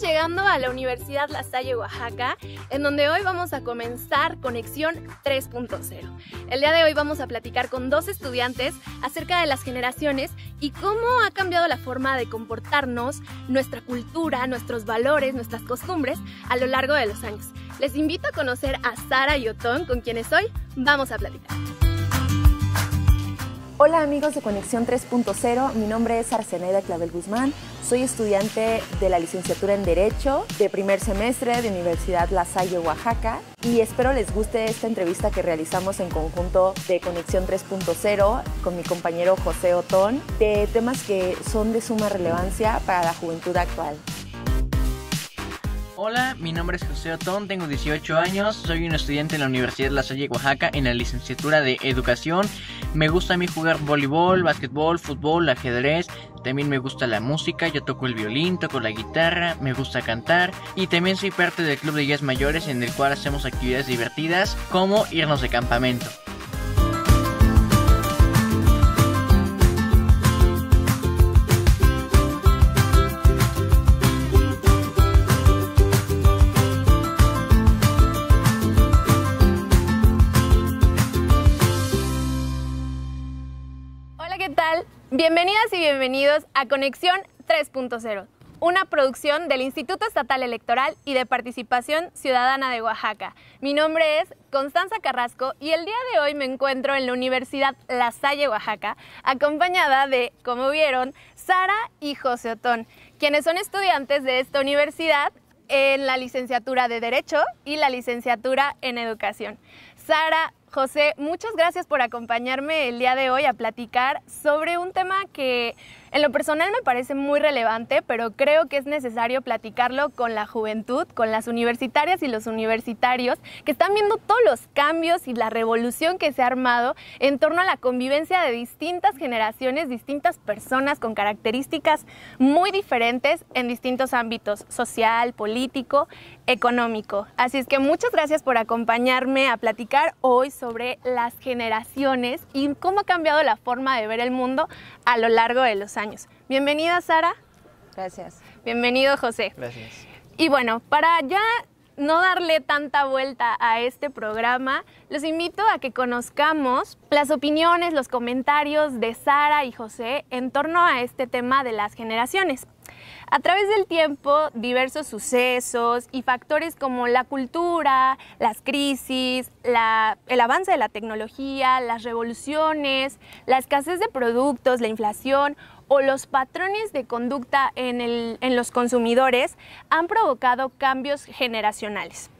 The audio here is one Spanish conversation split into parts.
llegando a la Universidad La Salle Oaxaca, en donde hoy vamos a comenzar Conexión 3.0. El día de hoy vamos a platicar con dos estudiantes acerca de las generaciones y cómo ha cambiado la forma de comportarnos, nuestra cultura, nuestros valores, nuestras costumbres a lo largo de los años. Les invito a conocer a Sara y Otón, con quienes hoy vamos a platicar. Hola amigos de Conexión 3.0, mi nombre es Arcenaida Clavel Guzmán, soy estudiante de la licenciatura en Derecho de primer semestre de Universidad La Salle, Oaxaca, y espero les guste esta entrevista que realizamos en conjunto de Conexión 3.0 con mi compañero José Otón de temas que son de suma relevancia para la juventud actual. Hola, mi nombre es José Otón, tengo 18 años, soy un estudiante en la Universidad La Salle, Oaxaca, en la licenciatura de Educación me gusta a mí jugar voleibol, básquetbol, fútbol, ajedrez. También me gusta la música, yo toco el violín, toco la guitarra, me gusta cantar y también soy parte del club de guías mayores en el cual hacemos actividades divertidas como irnos de campamento. Bienvenidas y bienvenidos a Conexión 3.0, una producción del Instituto Estatal Electoral y de Participación Ciudadana de Oaxaca. Mi nombre es Constanza Carrasco y el día de hoy me encuentro en la Universidad La Salle, Oaxaca, acompañada de, como vieron, Sara y José Otón, quienes son estudiantes de esta universidad en la licenciatura de Derecho y la licenciatura en Educación. Sara, José, muchas gracias por acompañarme el día de hoy a platicar sobre un tema que en lo personal me parece muy relevante, pero creo que es necesario platicarlo con la juventud, con las universitarias y los universitarios que están viendo todos los cambios y la revolución que se ha armado en torno a la convivencia de distintas generaciones, distintas personas con características muy diferentes en distintos ámbitos, social, político, económico. Así es que muchas gracias por acompañarme a platicar hoy sobre sobre las generaciones y cómo ha cambiado la forma de ver el mundo a lo largo de los años. Bienvenida Sara. Gracias. Bienvenido José. Gracias. Y bueno, para ya no darle tanta vuelta a este programa, los invito a que conozcamos las opiniones, los comentarios de Sara y José en torno a este tema de las generaciones. A través del tiempo, diversos sucesos y factores como la cultura, las crisis, el avance de la tecnología, las revoluciones, la escasez de productos, la inflación o los patrones de conducta en los consumidores han provocado cambios generacionales.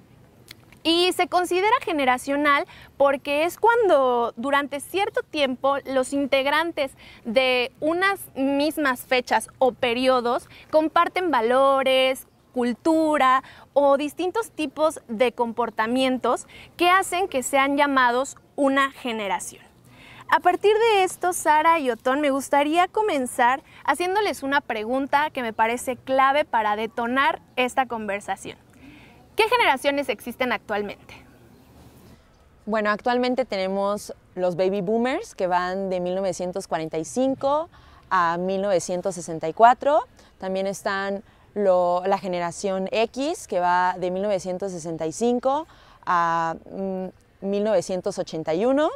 Y se considera generacional porque es cuando durante cierto tiempo los integrantes de unas mismas fechas o periodos comparten valores, cultura o distintos tipos de comportamientos que hacen que sean llamados una generación. A partir de esto, Sara y Otón, me gustaría comenzar haciéndoles una pregunta que me parece clave para detonar esta conversación. ¿Qué generaciones existen actualmente? Bueno, actualmente tenemos los baby boomers que van de 1945 a 1964. También están la generación X que va de 1965 a 1981. Mm,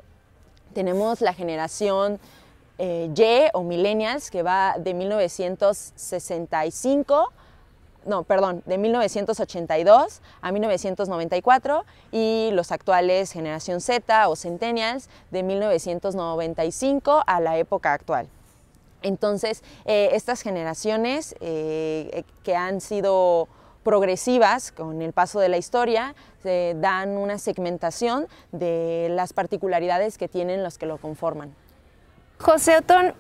tenemos la generación eh, Y o millennials que va de 1965 no, perdón, de 1982 a 1994 y los actuales generación Z o centennials de 1995 a la época actual. Entonces, eh, estas generaciones eh, eh, que han sido progresivas con el paso de la historia dan una segmentación de las particularidades que tienen los que lo conforman. José Otón,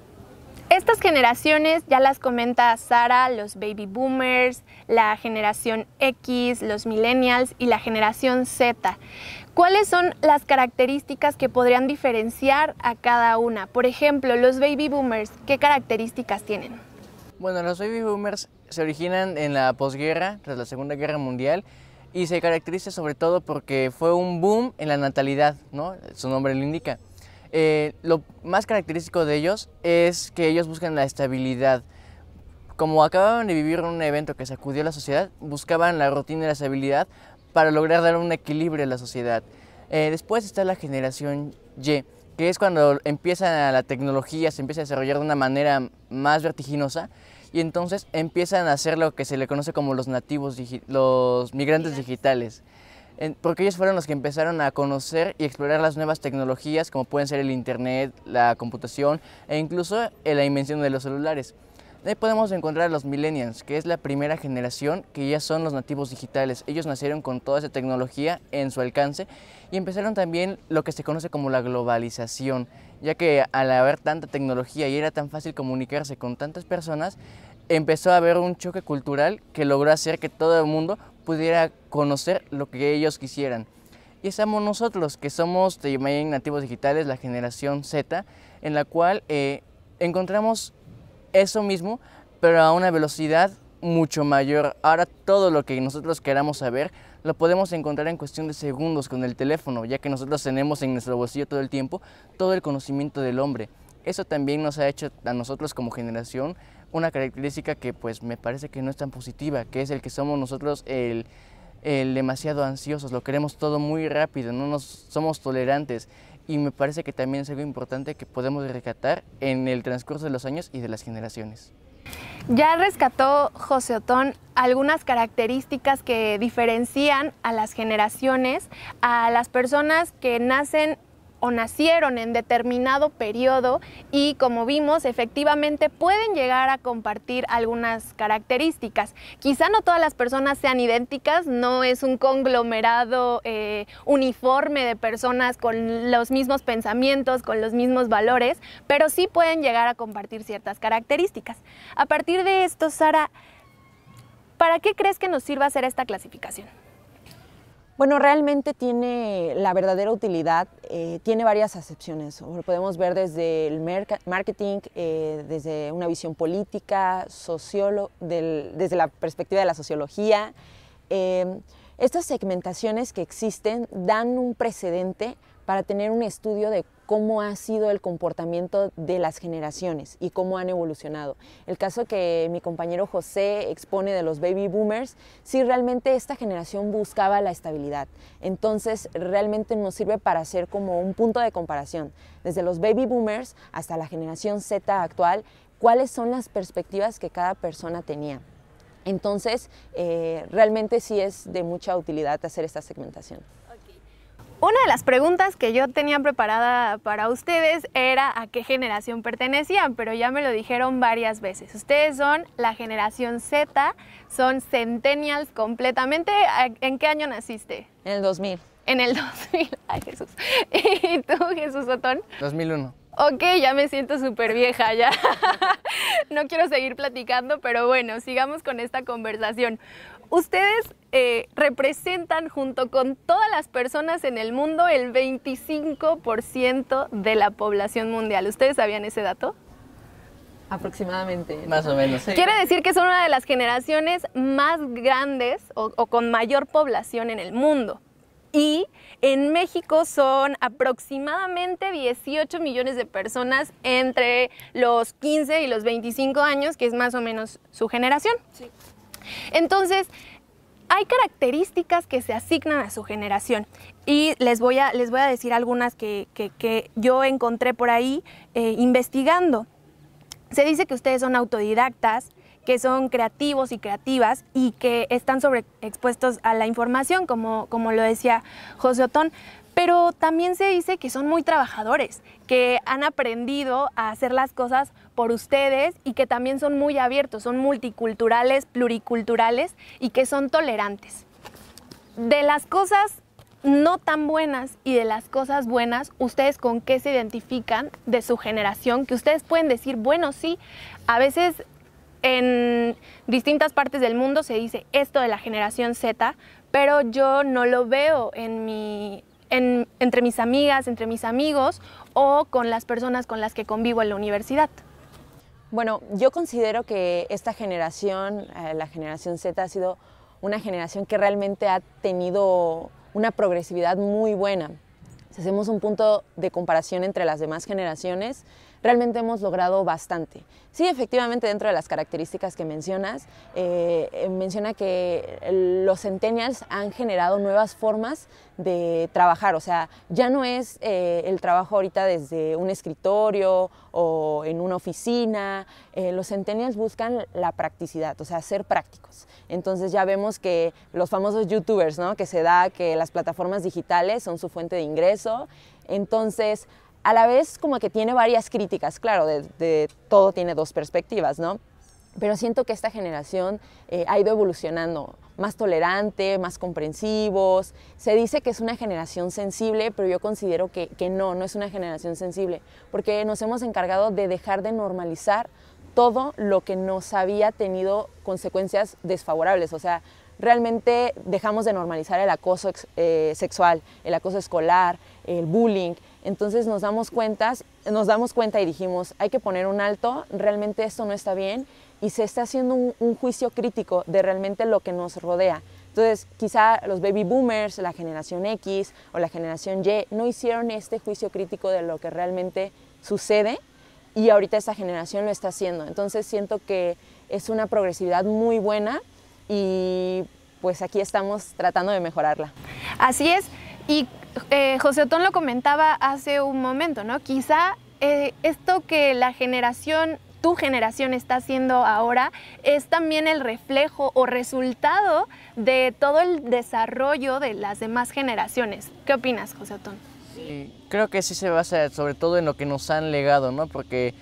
estas generaciones, ya las comenta Sara, los baby boomers, la generación X, los millennials y la generación Z. ¿Cuáles son las características que podrían diferenciar a cada una? Por ejemplo, los baby boomers, ¿qué características tienen? Bueno, los baby boomers se originan en la posguerra, tras la Segunda Guerra Mundial, y se caracteriza sobre todo porque fue un boom en la natalidad, ¿no? Su nombre lo indica. Eh, lo más característico de ellos es que ellos buscan la estabilidad. Como acababan de vivir un evento que sacudió la sociedad, buscaban la rutina y la estabilidad para lograr dar un equilibrio a la sociedad. Eh, después está la generación Y, que es cuando empieza la tecnología, se empieza a desarrollar de una manera más vertiginosa y entonces empiezan a hacer lo que se le conoce como los nativos, los migrantes digitales porque ellos fueron los que empezaron a conocer y explorar las nuevas tecnologías como pueden ser el Internet, la computación e incluso eh, la invención de los celulares. Ahí podemos encontrar a los millennials, que es la primera generación que ya son los nativos digitales. Ellos nacieron con toda esa tecnología en su alcance y empezaron también lo que se conoce como la globalización, ya que al haber tanta tecnología y era tan fácil comunicarse con tantas personas, empezó a haber un choque cultural que logró hacer que todo el mundo pudiera conocer lo que ellos quisieran. Y estamos nosotros, que somos de nativos digitales, la generación Z, en la cual eh, encontramos eso mismo, pero a una velocidad mucho mayor. Ahora todo lo que nosotros queramos saber lo podemos encontrar en cuestión de segundos con el teléfono, ya que nosotros tenemos en nuestro bolsillo todo el tiempo todo el conocimiento del hombre. Eso también nos ha hecho a nosotros como generación una característica que pues me parece que no es tan positiva, que es el que somos nosotros el, demasiado ansiosos, lo queremos todo muy rápido, no nos somos tolerantes y me parece que también es algo importante que podemos rescatar en el transcurso de los años y de las generaciones. Ya rescató José Otón algunas características que diferencian a las generaciones, a las personas que nacen o nacieron en determinado periodo y como vimos efectivamente pueden llegar a compartir algunas características. Quizá no todas las personas sean idénticas, no es un conglomerado eh, uniforme de personas con los mismos pensamientos, con los mismos valores, pero sí pueden llegar a compartir ciertas características. A partir de esto, Sara, ¿para qué crees que nos sirva hacer esta clasificación? Bueno, realmente tiene la verdadera utilidad, eh, tiene varias acepciones. Lo podemos ver desde el marketing, eh, desde una visión política, sociolo, desde la perspectiva de la sociología. Eh, estas segmentaciones que existen dan un precedente para tener un estudio de cómo ha sido el comportamiento de las generaciones y cómo han evolucionado. El caso que mi compañero José expone de los baby boomers, sí realmente esta generación buscaba la estabilidad. Entonces realmente nos sirve para hacer como un punto de comparación. Desde los baby boomers hasta la generación Z actual, cuáles son las perspectivas que cada persona tenía. Entonces, eh, realmente sí es de mucha utilidad hacer esta segmentación. Una de las preguntas que yo tenía preparada para ustedes era a qué generación pertenecían, pero ya me lo dijeron varias veces. Ustedes son la generación Z, son centennials completamente. ¿En qué año naciste? En el 2000. En el 2000, ay Jesús. ¿Y tú, Jesús Otón? 2001. Ok, ya me siento súper vieja ya. no quiero seguir platicando, pero bueno, sigamos con esta conversación. Ustedes eh, representan junto con todas las personas en el mundo el 25% de la población mundial. ¿Ustedes sabían ese dato? Aproximadamente. Más o menos. Quiere decir que son una de las generaciones más grandes o, o con mayor población en el mundo. Y en México son aproximadamente 18 millones de personas entre los 15 y los 25 años, que es más o menos su generación. Sí. Entonces, hay características que se asignan a su generación y les voy a, les voy a decir algunas que, yo encontré por ahí eh, investigando. Se dice que ustedes son autodidactas, que son creativos y creativas y que están sobreexpuestos a la información, como, como lo decía José Otón. Pero también se dice que son muy trabajadores, que han aprendido a hacer las cosas por ustedes y que también son muy abiertos, son multiculturales, pluriculturales y que son tolerantes. De las cosas no tan buenas y de las cosas buenas, ustedes con qué se identifican de su generación, que ustedes pueden decir, bueno, sí, a veces en distintas partes del mundo se dice esto de la generación Z, pero yo no lo veo en mi, entre mis amigas, entre mis amigos o con las personas con las que convivo en la universidad. Bueno, yo considero que esta generación, eh, la generación Z, ha sido una generación que realmente ha tenido una progresividad muy buena. Si hacemos un punto de comparación entre las demás generaciones, realmente hemos logrado bastante. Sí, efectivamente, dentro de las características que mencionas, eh, menciona que los centennials han generado nuevas formas de trabajar, o sea, ya no es eh, el trabajo ahorita desde un escritorio o en una oficina, eh, los centennials buscan la practicidad, o sea, ser prácticos. Entonces ya vemos que los famosos youtubers, ¿no? Que se da que las plataformas digitales son su fuente de ingreso, entonces a la vez como que tiene varias críticas, claro, de, todo tiene dos perspectivas, ¿no? Pero siento que esta generación eh, ha ido evolucionando, más tolerante, más comprensivos. Se dice que es una generación sensible, pero yo considero que, no, no es una generación sensible, porque nos hemos encargado de dejar de normalizar todo lo que nos había tenido consecuencias desfavorables. O sea, realmente dejamos de normalizar el acoso eh, sexual, el acoso escolar, el bullying, entonces nos damos, cuentas, nos damos cuenta y dijimos, hay que poner un alto, realmente esto no está bien y se está haciendo un, juicio crítico de realmente lo que nos rodea. Entonces, quizá los baby boomers, la generación X o la generación Y no hicieron este juicio crítico de lo que realmente sucede y ahorita esta generación lo está haciendo. Entonces, siento que es una progresividad muy buena y pues aquí estamos tratando de mejorarla. Así es. Y eh, José Otón lo comentaba hace un momento, ¿no? Quizá eh, esto que la generación tu generación está haciendo ahora es también el reflejo o resultado de todo el desarrollo de las demás generaciones. ¿Qué opinas, José Otón? creo que sí se basa sobre todo en lo que nos han legado, ¿no? Porque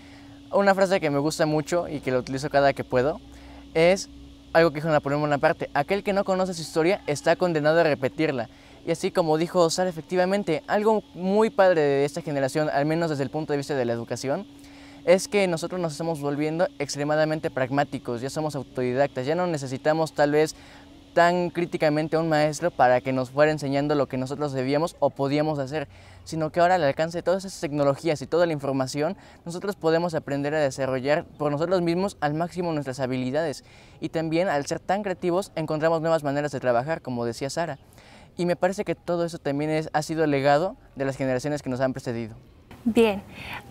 una frase que me gusta mucho y que la utilizo cada que puedo es algo que dijo Napoleón Bonaparte, aquel que no conoce su historia está condenado a repetirla. Y así como dijo Sara, efectivamente, algo muy padre de esta generación, al menos desde el punto de vista de la educación, es que nosotros nos estamos volviendo extremadamente pragmáticos, ya somos autodidactas, ya no necesitamos tal vez tan críticamente a un maestro para que nos fuera enseñando lo que nosotros debíamos o podíamos hacer, sino que ahora al alcance de todas esas tecnologías y toda la información, nosotros podemos aprender a desarrollar por nosotros mismos al máximo nuestras habilidades y también al ser tan creativos encontramos nuevas maneras de trabajar, como decía Sara. Y me parece que todo eso también es, ha sido legado de las generaciones que nos han precedido. Bien,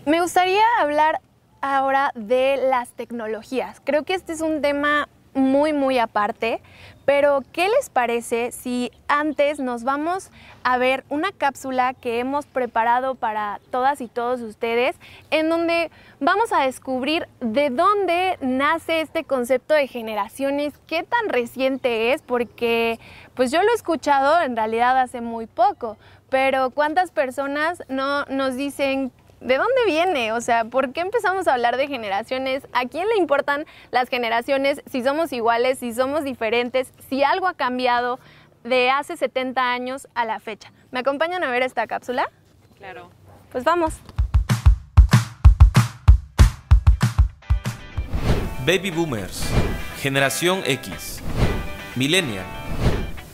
me gustaría hablar ahora de las tecnologías. Creo que este es un tema muy, muy aparte, pero, ¿qué les parece si antes nos vamos a ver una cápsula que hemos preparado para todas y todos ustedes, en donde vamos a descubrir de dónde nace este concepto de generaciones, qué tan reciente es, porque pues yo lo he escuchado en realidad hace muy poco, pero ¿cuántas personas no nos dicen ¿De dónde viene? O sea, ¿por qué empezamos a hablar de generaciones? ¿A quién le importan las generaciones? Si somos iguales, si somos diferentes, si algo ha cambiado de hace 70 años a la fecha. ¿Me acompañan a ver esta cápsula? Claro. Pues vamos. Baby Boomers, Generación X, Millennial,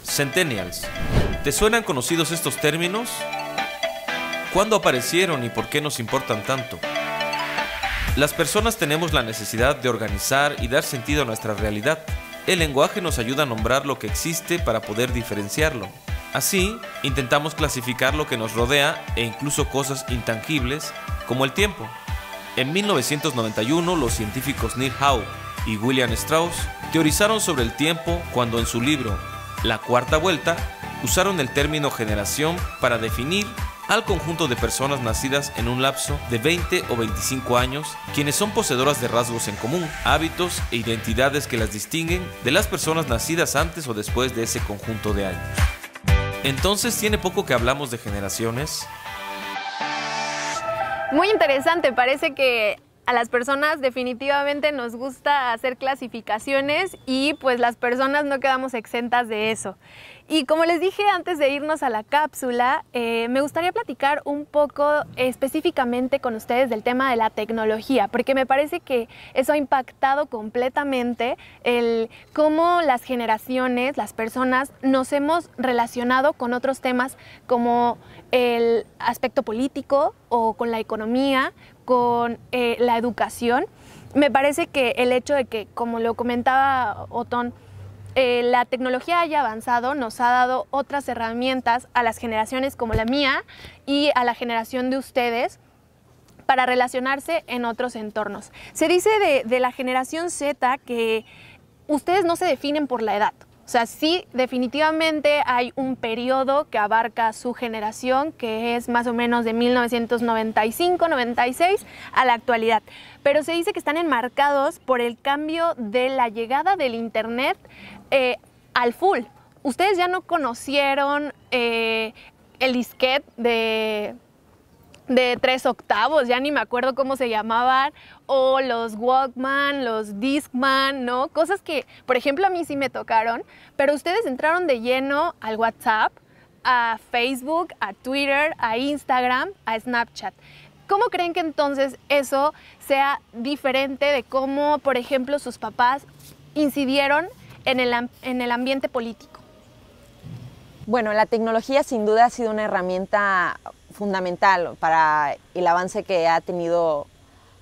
Centennials. ¿Te suenan conocidos estos términos? ¿Cuándo aparecieron y por qué nos importan tanto? Las personas tenemos la necesidad de organizar y dar sentido a nuestra realidad. El lenguaje nos ayuda a nombrar lo que existe para poder diferenciarlo. Así, intentamos clasificar lo que nos rodea e incluso cosas intangibles, como el tiempo. En 1991, los científicos Neil Howe y William Strauss teorizaron sobre el tiempo cuando en su libro La Cuarta Vuelta usaron el término generación para definir al conjunto de personas nacidas en un lapso de 20 o 25 años, quienes son poseedoras de rasgos en común, hábitos e identidades que las distinguen de las personas nacidas antes o después de ese conjunto de años. Entonces, ¿tiene poco que hablamos de generaciones? Muy interesante, parece que a las personas definitivamente nos gusta hacer clasificaciones y pues las personas no quedamos exentas de eso. Y como les dije antes de irnos a la cápsula, eh, me gustaría platicar un poco específicamente con ustedes del tema de la tecnología, porque me parece que eso ha impactado completamente el cómo las generaciones, las personas, nos hemos relacionado con otros temas como el aspecto político o con la economía, con eh, la educación. Me parece que el hecho de que, como lo comentaba Otón, eh, la tecnología haya avanzado nos ha dado otras herramientas a las generaciones como la mía y a la generación de ustedes para relacionarse en otros entornos. Se dice de la generación Z que ustedes no se definen por la edad, o sea, sí, definitivamente hay un periodo que abarca su generación, que es más o menos de 1995-96 a la actualidad. Pero se dice que están enmarcados por el cambio de la llegada del Internet eh, al full. Ustedes ya no conocieron eh, el disquete de de tres octavos, ya ni me acuerdo cómo se llamaban, o los Walkman, los Discman, ¿no? Cosas que, por ejemplo, a mí sí me tocaron, pero ustedes entraron de lleno al WhatsApp, a Facebook, a Twitter, a Instagram, a Snapchat. ¿Cómo creen que entonces eso sea diferente de cómo, por ejemplo, sus papás incidieron en el, en el ambiente político? Bueno, la tecnología sin duda ha sido una herramienta fundamental para el avance que ha tenido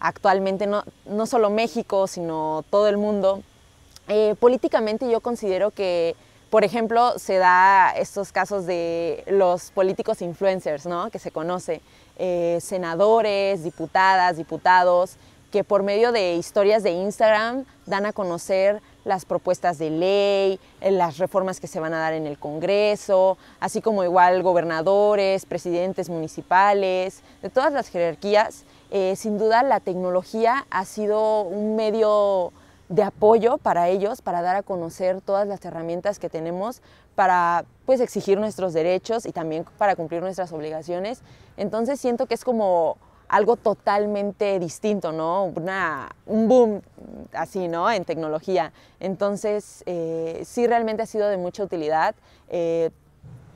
actualmente no, solo México, sino todo el mundo. Eh, políticamente yo considero que, por ejemplo, se da estos casos de los políticos influencers, que se conoce, eh, senadores, diputadas, diputados, que por medio de historias de Instagram dan a conocer las propuestas de ley, eh, las reformas que se van a dar en el Congreso, así como igual gobernadores, presidentes municipales, de todas las jerarquías. Eh, sin duda la tecnología ha sido un medio de apoyo para ellos, para dar a conocer todas las herramientas que tenemos para pues, exigir nuestros derechos y también para cumplir nuestras obligaciones. Entonces siento que es como algo totalmente distinto, ¿no? Una, un boom así, ¿no? En tecnología. Entonces, eh, sí realmente ha sido de mucha utilidad. Eh,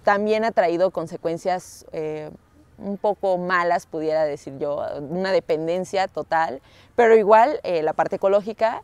también ha traído consecuencias eh, un poco malas, pudiera decir yo, una dependencia total, pero igual la parte ecológica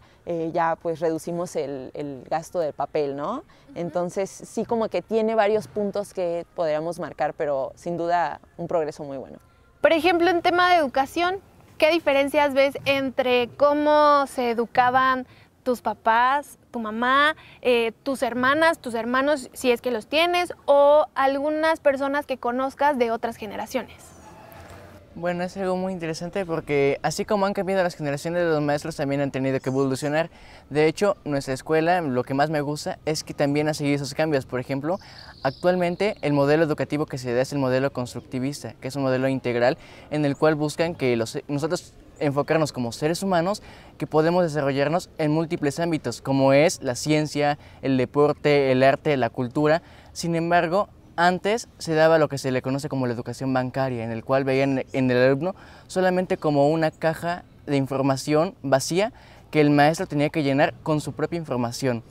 ya pues reducimos el, el, gasto del papel, ¿no? Entonces sí como que tiene varios puntos que podríamos marcar, pero sin duda un progreso muy bueno. Por ejemplo, en tema de educación, ¿qué diferencias ves entre cómo se educaban tus papás, tu mamá, eh, tus hermanas, tus hermanos, si es que los tienes, o algunas personas que conozcas de otras generaciones? Bueno, es algo muy interesante porque así como han cambiado las generaciones de los maestros, también han tenido que evolucionar. De hecho, nuestra escuela, lo que más me gusta es que también ha seguido esos cambios. Por ejemplo, actualmente el modelo educativo que se da es el modelo constructivista, que es un modelo integral en el cual buscan que nosotros enfocarnos como seres humanos que podemos desarrollarnos en múltiples ámbitos, como es la ciencia, el deporte, el arte, la cultura. Sin embargo, antes se daba lo que se le conoce como la educación bancaria, en el cual veían en el alumno solamente como una caja de información vacía que el maestro tenía que llenar con su propia información.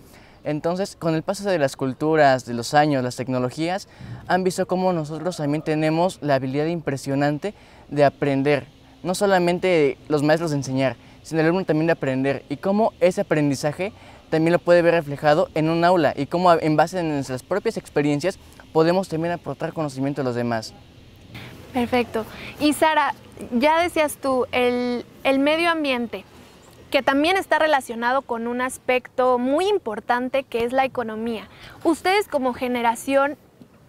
Entonces, con el paso de las culturas, de los años, las tecnologías, han visto cómo nosotros también tenemos la habilidad impresionante de aprender, no solamente los maestros de enseñar, sino el alumno también de aprender y cómo ese aprendizaje también lo puede ver reflejado en un aula y cómo en base a nuestras propias experiencias podemos también aportar conocimiento a los demás. Perfecto. Y Sara, ya decías tú, el, medio ambiente, que también está relacionado con un aspecto muy importante que es la economía. Ustedes como generación,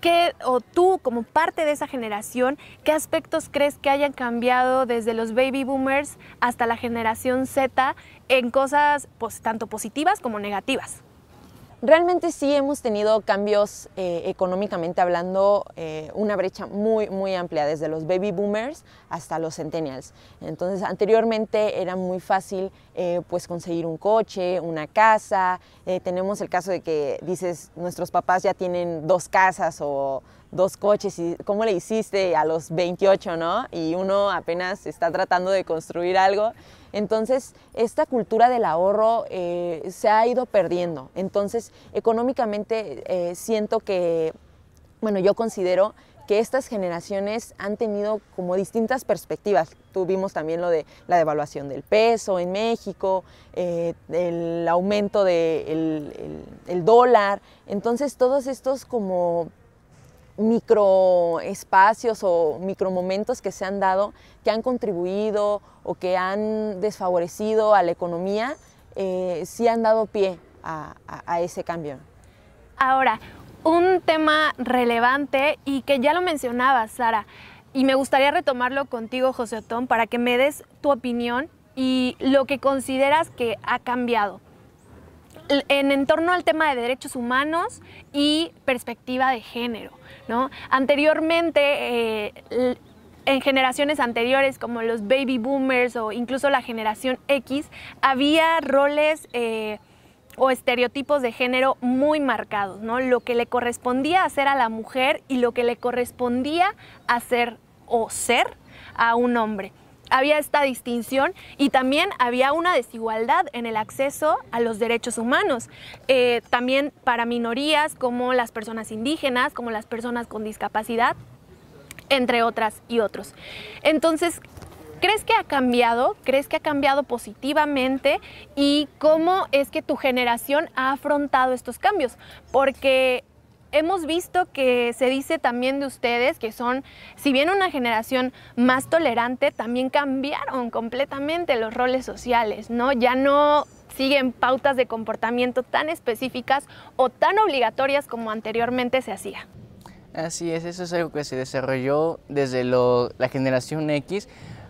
¿qué, o tú como parte de esa generación, qué aspectos crees que hayan cambiado desde los baby boomers hasta la generación Z en cosas pues, tanto positivas como negativas? Realmente sí hemos tenido cambios eh, económicamente hablando, eh, una brecha muy, muy amplia, desde los baby boomers hasta los centennials. Entonces, anteriormente era muy fácil eh, pues conseguir un coche, una casa. tenemos el caso de que dices, nuestros papás ya tienen dos casas o dos coches y cómo le hiciste a los 28, ¿no? Y uno apenas está tratando de construir algo. Entonces, esta cultura del ahorro eh, se ha ido perdiendo. Entonces, económicamente eh, siento que, bueno, yo considero que estas generaciones han tenido como distintas perspectivas. Tuvimos también lo de la devaluación del peso en México, eh, el aumento del dólar. Entonces, todos estos como microespacios o micromomentos que se han dado que han contribuido o que han desfavorecido a la economía, eh, sí han dado pie a, ese cambio. Ahora, un tema relevante y que ya lo mencionaba Sara, y me gustaría retomarlo contigo, José Otón, para que me des tu opinión y lo que consideras que ha cambiado en torno al tema de derechos humanos y perspectiva de género. Anteriormente, eh, en generaciones anteriores, como los baby boomers o incluso la generación X, había roles eh, o estereotipos de género muy marcados, Lo que le correspondía hacer a la mujer y lo que le correspondía hacer o ser a un hombre había esta distinción y también había una desigualdad en el acceso a los derechos humanos. Eh, también para minorías como las personas indígenas, como las personas con discapacidad, entre otras y otros. Entonces, ¿crees que ha cambiado? ¿Crees que ha cambiado positivamente? ¿Y cómo es que tu generación ha afrontado estos cambios? Porque hemos visto que se dice también de ustedes que son, si bien una generación más tolerante, también cambiaron completamente los roles sociales, ¿no? Ya no siguen pautas de comportamiento tan específicas o tan obligatorias como anteriormente se hacía. Así es, eso es algo que se desarrolló desde la generación X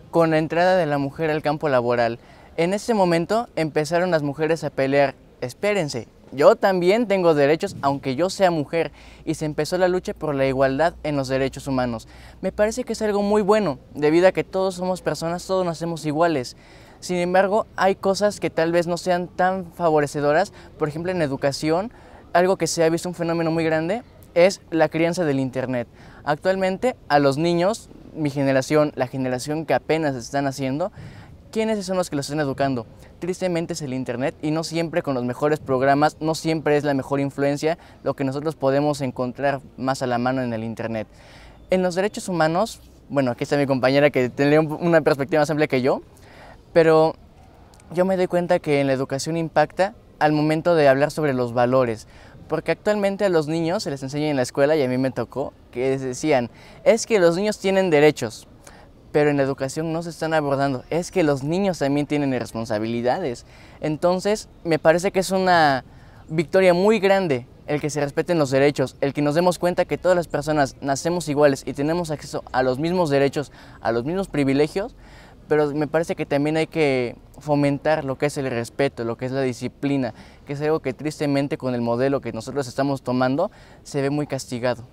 con la entrada de la mujer al campo laboral. En ese momento empezaron las mujeres a pelear, espérense, yo también tengo derechos aunque yo sea mujer y se empezó la lucha por la igualdad en los derechos humanos. Me parece que es algo muy bueno, debido a que todos somos personas, todos nos hacemos iguales. Sin embargo, hay cosas que tal vez no sean tan favorecedoras, por ejemplo en educación, algo que se ha visto un fenómeno muy grande es la crianza del Internet. Actualmente a los niños, mi generación, la generación que apenas están haciendo, ¿Quiénes son los que los están educando? Tristemente es el Internet y no siempre con los mejores programas, no siempre es la mejor influencia lo que nosotros podemos encontrar más a la mano en el Internet. En los derechos humanos, bueno, aquí está mi compañera que tiene una perspectiva más amplia que yo, pero yo me doy cuenta que en la educación impacta al momento de hablar sobre los valores, porque actualmente a los niños se les enseña en la escuela, y a mí me tocó, que decían, es que los niños tienen derechos, pero en la educación no se están abordando. Es que los niños también tienen responsabilidades. Entonces, me parece que es una victoria muy grande el que se respeten los derechos, el que nos demos cuenta que todas las personas nacemos iguales y tenemos acceso a los mismos derechos, a los mismos privilegios, pero me parece que también hay que fomentar lo que es el respeto, lo que es la disciplina, que es algo que tristemente con el modelo que nosotros estamos tomando se ve muy castigado.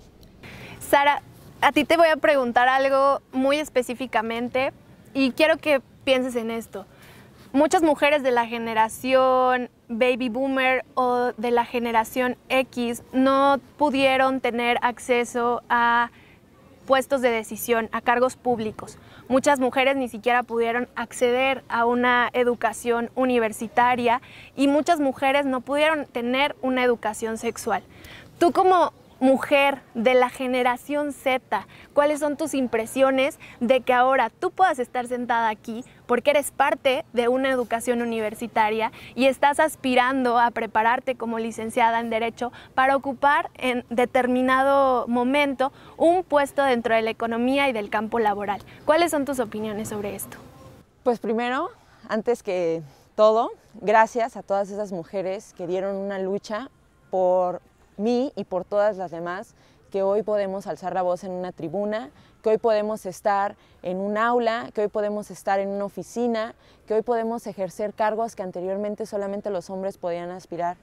Sara, a ti te voy a preguntar algo muy específicamente y quiero que pienses en esto. Muchas mujeres de la generación baby boomer o de la generación X no pudieron tener acceso a puestos de decisión, a cargos públicos. Muchas mujeres ni siquiera pudieron acceder a una educación universitaria y muchas mujeres no pudieron tener una educación sexual. Tú como mujer de la generación Z? ¿Cuáles son tus impresiones de que ahora tú puedas estar sentada aquí porque eres parte de una educación universitaria y estás aspirando a prepararte como licenciada en Derecho para ocupar en determinado momento un puesto dentro de la economía y del campo laboral? ¿Cuáles son tus opiniones sobre esto? Pues primero, antes que todo, gracias a todas esas mujeres que dieron una lucha por mí y por todas las demás que hoy podemos alzar la voz en una tribuna, que hoy podemos estar en un aula, que hoy podemos estar en una oficina, que hoy podemos ejercer cargos que anteriormente solamente los hombres podían aspirar.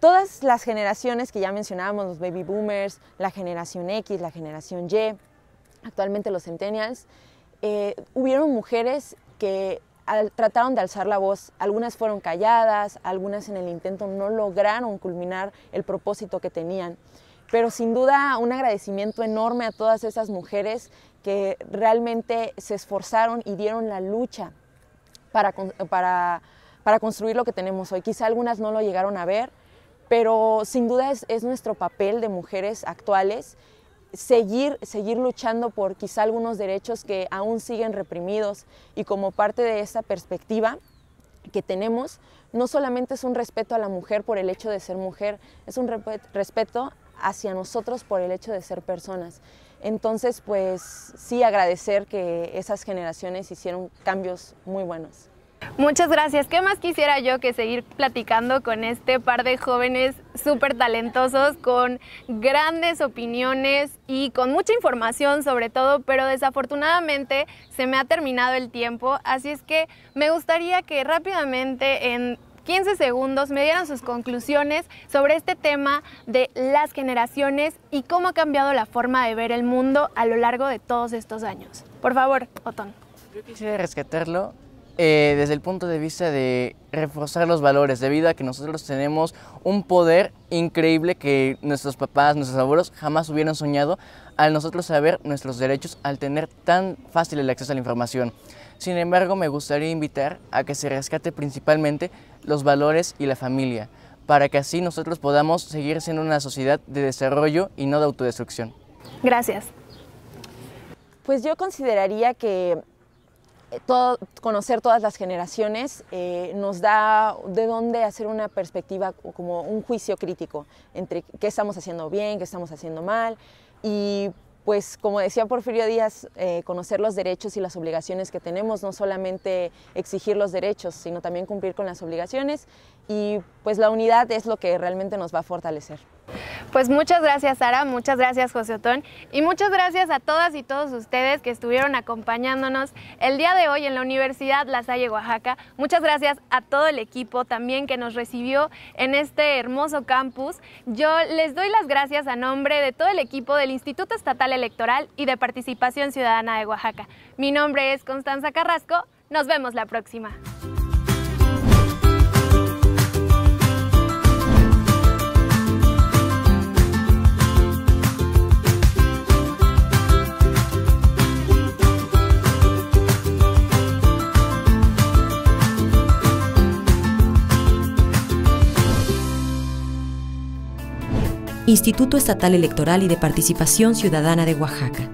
Todas las generaciones que ya mencionábamos, los baby boomers, la generación X, la generación Y, actualmente los centennials, eh, hubieron mujeres que trataron de alzar la voz, algunas fueron calladas, algunas en el intento no lograron culminar el propósito que tenían. Pero sin duda un agradecimiento enorme a todas esas mujeres que realmente se esforzaron y dieron la lucha para, construir lo que tenemos hoy. Quizá algunas no lo llegaron a ver, pero sin duda es nuestro papel de mujeres actuales seguir, seguir luchando por quizá algunos derechos que aún siguen reprimidos y como parte de esa perspectiva que tenemos, no solamente es un respeto a la mujer por el hecho de ser mujer, es un respeto hacia nosotros por el hecho de ser personas. Entonces, pues sí agradecer que esas generaciones hicieron cambios muy buenos. Muchas gracias. ¿Qué más quisiera yo que seguir platicando con este par de jóvenes súper talentosos, con grandes opiniones y con mucha información sobre todo, pero desafortunadamente se me ha terminado el tiempo, así es que me gustaría que rápidamente en 15 segundos me dieran sus conclusiones sobre este tema de las generaciones y cómo ha cambiado la forma de ver el mundo a lo largo de todos estos años. Por favor, Otón. Yo quisiera rescatarlo eh, desde el punto de vista de reforzar los valores, debido a que nosotros tenemos un poder increíble que nuestros papás, nuestros abuelos jamás hubieran soñado al nosotros saber nuestros derechos, al tener tan fácil el acceso a la información. Sin embargo, me gustaría invitar a que se rescate principalmente los valores y la familia, para que así nosotros podamos seguir siendo una sociedad de desarrollo y no de autodestrucción. Gracias. Pues yo consideraría que conocer todas las generaciones eh, nos da de dónde hacer una perspectiva como un juicio crítico entre qué estamos haciendo bien, qué estamos haciendo mal y pues como decía Porfirio Díaz, eh, conocer los derechos y las obligaciones que tenemos, no solamente exigir los derechos, sino también cumplir con las obligaciones y pues la unidad es lo que realmente nos va a fortalecer. Pues muchas gracias Sara, muchas gracias José Otón y muchas gracias a todas y todos ustedes que estuvieron acompañándonos el día de hoy en la Universidad La Salle, Oaxaca. Muchas gracias a todo el equipo también que nos recibió en este hermoso campus. Yo les doy las gracias a nombre de todo el equipo del Instituto Estatal Electoral y de Participación Ciudadana de Oaxaca. Mi nombre es Constanza Carrasco, nos vemos la próxima. Instituto Estatal Electoral y de Participación Ciudadana de Oaxaca.